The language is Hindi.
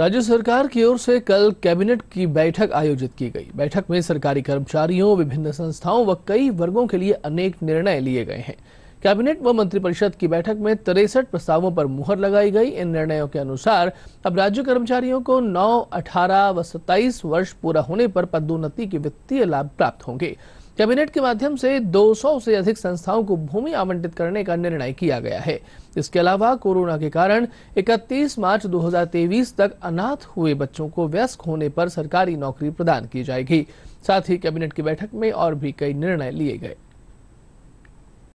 राज्य सरकार की ओर से कल कैबिनेट की बैठक आयोजित की गई बैठक में सरकारी कर्मचारियों विभिन्न संस्थाओं व कई वर्गों के लिए अनेक निर्णय लिए गए हैं कैबिनेट व मंत्रिपरिषद की बैठक में तिरसठ प्रस्तावों पर मुहर लगाई गई इन निर्णयों के अनुसार अब राज्य कर्मचारियों को 9, 18 व 27 वर्ष पूरा होने पर पदोन्नति के वित्तीय लाभ प्राप्त होंगे कैबिनेट के माध्यम से 200 से अधिक संस्थाओं को भूमि आवंटित करने का निर्णय किया गया है इसके अलावा कोरोना के कारण 31 मार्च 2023 तक अनाथ हुए बच्चों को व्यस्क होने पर सरकारी नौकरी प्रदान की जाएगी साथ ही कैबिनेट की बैठक में और भी कई निर्णय लिए गए